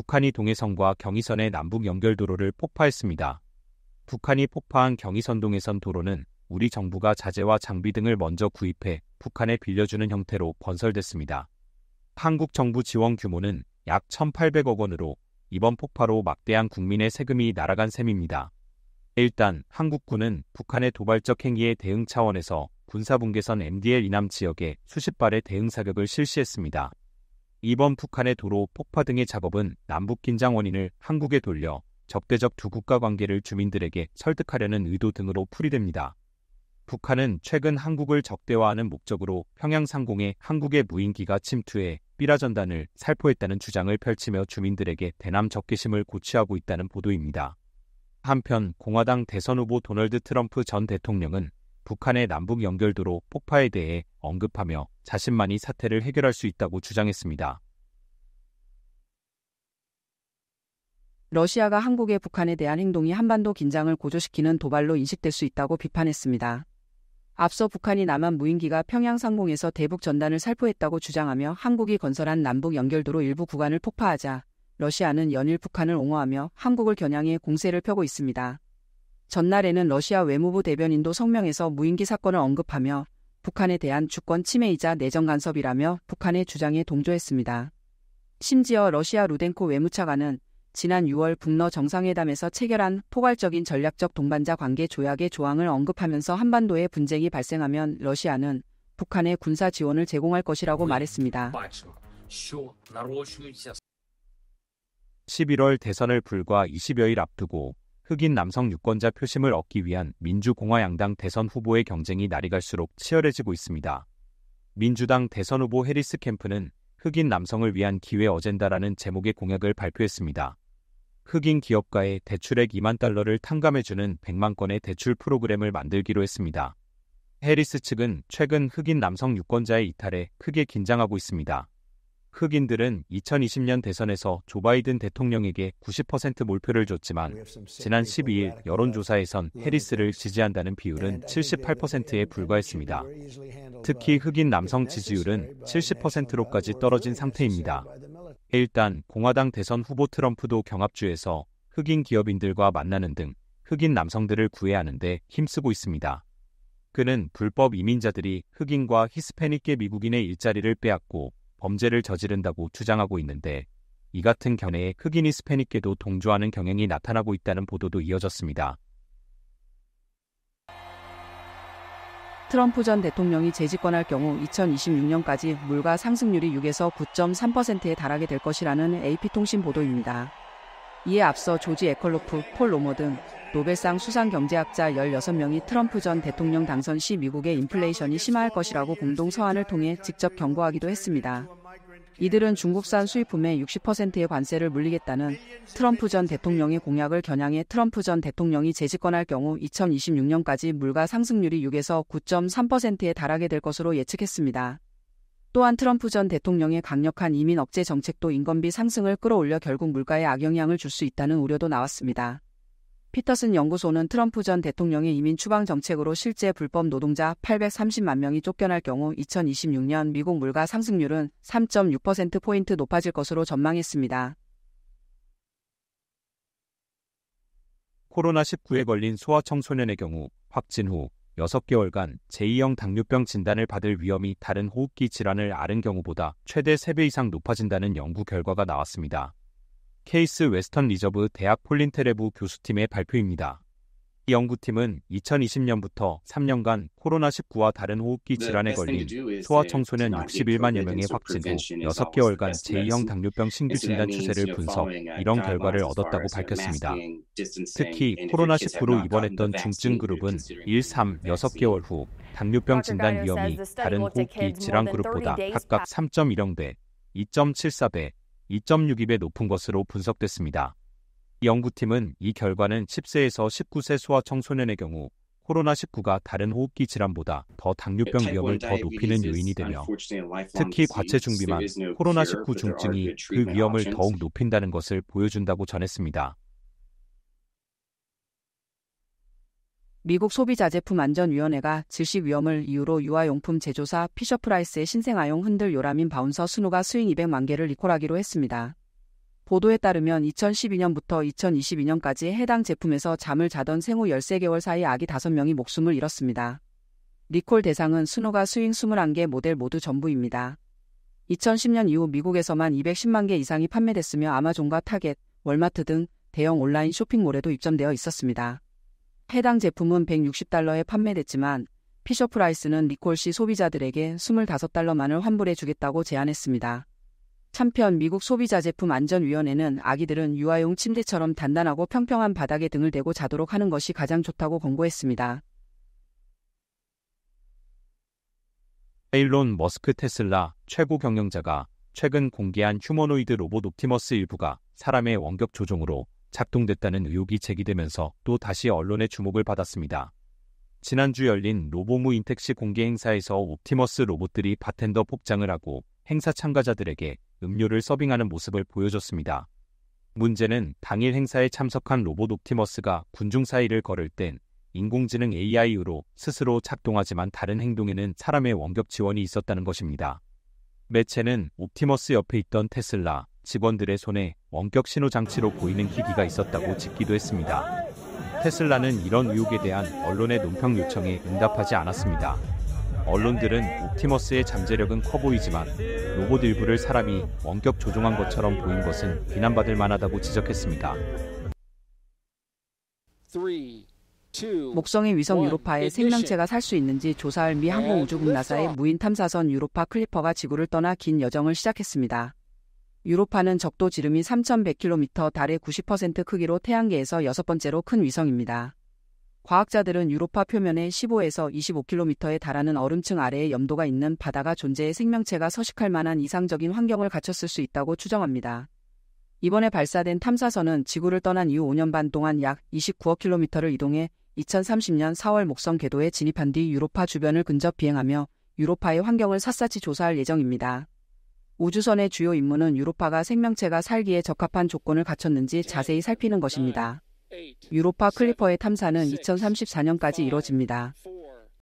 북한이 동해선과 경의선의 남북 연결도로를 폭파했습니다. 북한이 폭파한 경의선 동해선 도로는 우리 정부가 자재와 장비 등을 먼저 구입해 북한에 빌려주는 형태로 건설됐습니다. 한국 정부 지원 규모는 약 1,800억 원으로 이번 폭파로 막대한 국민의 세금이 날아간 셈입니다. 일단 한국군은 북한의 도발적 행위에 대응 차원에서 군사분계선 MDL 이남 지역에 수십 발의 대응 사격을 실시했습니다. 이번 북한의 도로 폭파 등의 작업은 남북 긴장 원인을 한국에 돌려 적대적 두 국가 관계를 주민들에게 설득하려는 의도 등으로 풀이됩니다. 북한은 최근 한국을 적대화하는 목적으로 평양 상공에 한국의 무인기가 침투해 삐라 전단을 살포했다는 주장을 펼치며 주민들에게 대남 적개심을 고취하고 있다는 보도입니다. 한편 공화당 대선 후보 도널드 트럼프 전 대통령은 북한의 남북 연결도로 폭파에 대해 언급하며 자신만이 사태를 해결할 수 있다고 주장했습니다. 러시아가 한국의 북한에 대한 행동이 한반도 긴장을 고조시키는 도발로 인식될 수 있다고 비판했습니다. 앞서 북한이 남한 무인기가 평양 상공에서 대북 전단을 살포했다고 주장하며 한국이 건설한 남북 연결도로 일부 구간을 폭파하자 러시아는 연일 북한을 옹호하며 한국을 겨냥해 공세를 펴고 있습니다. 전날에는 러시아 외무부 대변인도 성명에서 무인기 사건을 언급하며 북한에 대한 주권 침해이자 내정 간섭이라며 북한의 주장에 동조했습니다. 심지어 러시아 루덴코 외무차관은 지난 6월 북러 정상회담에서 체결한 포괄적인 전략적 동반자 관계 조약의 조항을 언급하면서 한반도에 분쟁이 발생하면 러시아는 북한에 군사 지원을 제공할 것이라고 말했습니다. 11월 대선을 불과 20여일 앞두고 흑인 남성 유권자 표심을 얻기 위한 민주공화양당 대선 후보의 경쟁이 날이 갈수록 치열해지고 있습니다. 민주당 대선 후보 해리스 캠프는 흑인 남성을 위한 기회 어젠다라는 제목의 공약을 발표했습니다. 흑인 기업가의 대출액 2만 달러를 탕감해주는 100만 건의 대출 프로그램을 만들기로 했습니다. 해리스 측은 최근 흑인 남성 유권자의 이탈에 크게 긴장하고 있습니다. 흑인들은 2020년 대선에서 조 바이든 대통령에게 90% 몰표를 줬지만 지난 12일 여론조사에선 해리스를 지지한다는 비율은 78%에 불과했습니다. 특히 흑인 남성 지지율은 70%로까지 떨어진 상태입니다. 일단 공화당 대선 후보 트럼프도 경합주에서 흑인 기업인들과 만나는 등 흑인 남성들을 구애하는데 힘쓰고 있습니다. 그는 불법 이민자들이 흑인과 히스패닉계 미국인의 일자리를 빼앗고 범죄를 저지른다고 주장하고 있는데 이 같은 견해에 흑인 히스패닉계도 동조하는 경향이 나타나고 있다는 보도도 이어졌습니다. 트럼프 전 대통령이 재집권할 경우 2026년까지 물가 상승률이 6에서 9.3%에 달하게 될 것이라는 AP통신 보도입니다. 이에 앞서 조지 에컬로프, 폴 로머 등 노벨상 수상 경제학자 16명이 트럼프 전 대통령 당선 시 미국의 인플레이션이 심화할 것이라고 공동 서한을 통해 직접 경고하기도 했습니다. 이들은 중국산 수입품의 60%의 관세를 물리겠다는 트럼프 전 대통령의 공약을 겨냥해 트럼프 전 대통령이 재집권할 경우 2026년까지 물가 상승률이 6에서 9.3%에 달하게 될 것으로 예측했습니다. 또한 트럼프 전 대통령의 강력한 이민 억제 정책도 인건비 상승을 끌어올려 결국 물가에 악영향을 줄 수 있다는 우려도 나왔습니다. 피터슨 연구소는 트럼프 전 대통령의 이민 추방 정책으로 실제 불법 노동자 830만 명이 쫓겨날 경우 2026년 미국 물가 상승률은 3.6%포인트 높아질 것으로 전망했습니다. 코로나19에 걸린 소아청소년의 경우 확진 후 6개월간 제2형 당뇨병 진단을 받을 위험이 다른 호흡기 질환을 앓은 경우보다 최대 3배 이상 높아진다는 연구 결과가 나왔습니다. 케이스 웨스턴 리저브 대학 폴린테레부 교수팀의 발표입니다. 이 연구팀은 2020년부터 3년간 코로나19와 다른 호흡기 질환에 걸린 소아 청소년 61만여 명의 확진 후 6개월간 제2형 당뇨병 신규 진단 추세를 분석, 이런 결과를 얻었다고 밝혔습니다. 특히 코로나19로 입원했던 중증 그룹은 1, 3, 6개월 후 당뇨병 진단 위험이 다른 호흡기 질환 그룹보다 각각 3.10배, 2.74배, 2.62배 높은 것으로 분석됐습니다. 연구팀은 이 결과는 10세에서 19세 소아 청소년의 경우 코로나19가 다른 호흡기 질환보다 더 당뇨병 위험을 더 높이는 요인이 되며 특히 과체중 비만, 코로나19 중증이 그 위험을 더욱 높인다는 것을 보여준다고 전했습니다. 미국 소비자제품안전위원회가 질식 위험을 이유로 유아용품 제조사 피셔프라이스의 신생아용 흔들 요라민 바운서 스노가 스윙 200만 개를 리콜하기로 했습니다. 보도에 따르면 2012년부터 2022년까지 해당 제품에서 잠을 자던 생후 13개월 사이 아기 5명이 목숨을 잃었습니다. 리콜 대상은 스노가 스윙 21개 모델 모두 전부입니다. 2010년 이후 미국에서만 210만 개 이상이 판매됐으며 아마존과 타겟, 월마트 등 대형 온라인 쇼핑몰에도 입점되어 있었습니다. 해당 제품은 160달러에 판매됐지만 피셔프라이스는 리콜 씨 소비자들에게 25달러만을 환불해 주겠다고 제안했습니다. 참편 미국 소비자 제품 안전위원회는 아기들은 유아용 침대처럼 단단하고 평평한 바닥에 등을 대고 자도록 하는 것이 가장 좋다고 권고했습니다. 에일론 머스크 테슬라 최고 경영자가 최근 공개한 휴머노이드 로봇 옵티머스 일부가 사람의 원격 조종으로 작동됐다는 의혹이 제기되면서 또 다시 언론의 주목을 받았습니다. 지난주 열린 로보무 인텍시 공개 행사에서 옵티머스 로봇들이 바텐더 폭장을 하고 행사 참가자들에게 음료를 서빙하는 모습을 보여줬습니다. 문제는 당일 행사에 참석한 로봇 옵티머스가 군중 사이를 걸을 땐 인공지능 AI로 스스로 작동하지만 다른 행동에는 사람의 원격 지원이 있었다는 것입니다. 매체는 옵티머스 옆에 있던 테슬라, 직원들의 손에 원격 신호 장치로 보이는 기기가 있었다고 짓기도 했습니다. 테슬라는 이런 의혹에 대한 언론의 논평 요청에 응답하지 않았습니다. 언론들은 옵티머스의 잠재력은 커 보이지만 로봇 일부를 사람이 원격 조종한 것처럼 보인 것은 비난받을 만하다고 지적했습니다. 목성의 위성 유로파의 생명체가 살 수 있는지 조사할 미 항공우주국 나사의 무인 탐사선 유로파 클리퍼가 지구를 떠나 긴 여정을 시작했습니다. 유로파는 적도 지름이 3,100km 달의 90% 크기로 태양계에서 여섯 번째로 큰 위성입니다. 과학자들은 유로파 표면에 15에서 25km에 달하는 얼음층 아래에 염도가 있는 바다가 존재해 생명체가 서식할 만한 이상적인 환경을 갖췄을 수 있다고 추정합니다. 이번에 발사된 탐사선은 지구를 떠난 이후 5년 반 동안 약 29억 킬로를 이동해 2030년 4월 목성 궤도에 진입한 뒤 유로파 주변을 근접 비행하며 유로파의 환경을 샅샅이 조사할 예정입니다. 우주선의 주요 임무는 유로파가 생명체가 살기에 적합한 조건을 갖췄는지 자세히 살피는 것입니다. 유로파 클리퍼의 탐사는 2034년까지 이뤄집니다.